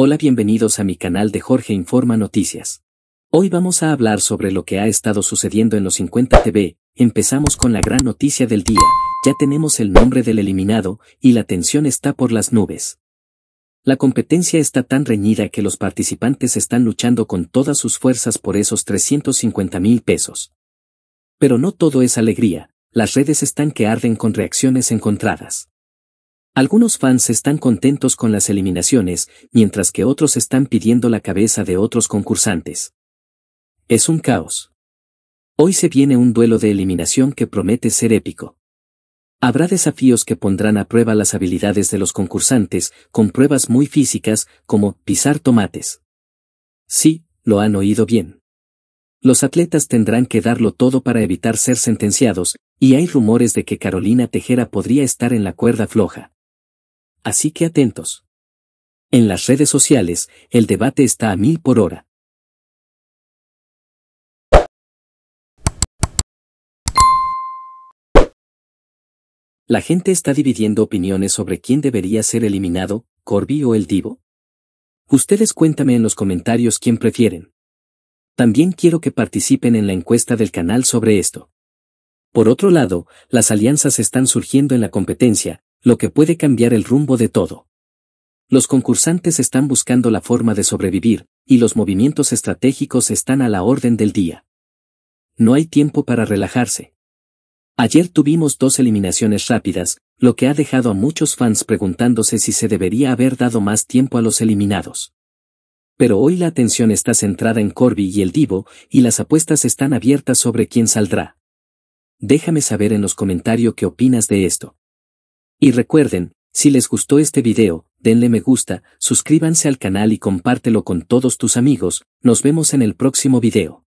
Hola bienvenidos a mi canal de Jorge Informa Noticias. Hoy vamos a hablar sobre lo que ha estado sucediendo en los 50 TV, empezamos con la gran noticia del día, ya tenemos el nombre del eliminado, y la tensión está por las nubes. La competencia está tan reñida que los participantes están luchando con todas sus fuerzas por esos 350 mil pesos. Pero no todo es alegría, las redes están que arden con reacciones encontradas. Algunos fans están contentos con las eliminaciones, mientras que otros están pidiendo la cabeza de otros concursantes. Es un caos. Hoy se viene un duelo de eliminación que promete ser épico. Habrá desafíos que pondrán a prueba las habilidades de los concursantes, con pruebas muy físicas, como pisar tomates. Sí, lo han oído bien. Los atletas tendrán que darlo todo para evitar ser sentenciados, y hay rumores de que Carolina Tejera podría estar en la cuerda floja así que atentos. En las redes sociales, el debate está a mil por hora. La gente está dividiendo opiniones sobre quién debería ser eliminado, Corby o el Divo. Ustedes cuéntame en los comentarios quién prefieren. También quiero que participen en la encuesta del canal sobre esto. Por otro lado, las alianzas están surgiendo en la competencia, lo que puede cambiar el rumbo de todo. Los concursantes están buscando la forma de sobrevivir, y los movimientos estratégicos están a la orden del día. No hay tiempo para relajarse. Ayer tuvimos dos eliminaciones rápidas, lo que ha dejado a muchos fans preguntándose si se debería haber dado más tiempo a los eliminados. Pero hoy la atención está centrada en Corby y el Divo, y las apuestas están abiertas sobre quién saldrá. Déjame saber en los comentarios qué opinas de esto. Y recuerden, si les gustó este video, denle me gusta, suscríbanse al canal y compártelo con todos tus amigos, nos vemos en el próximo video.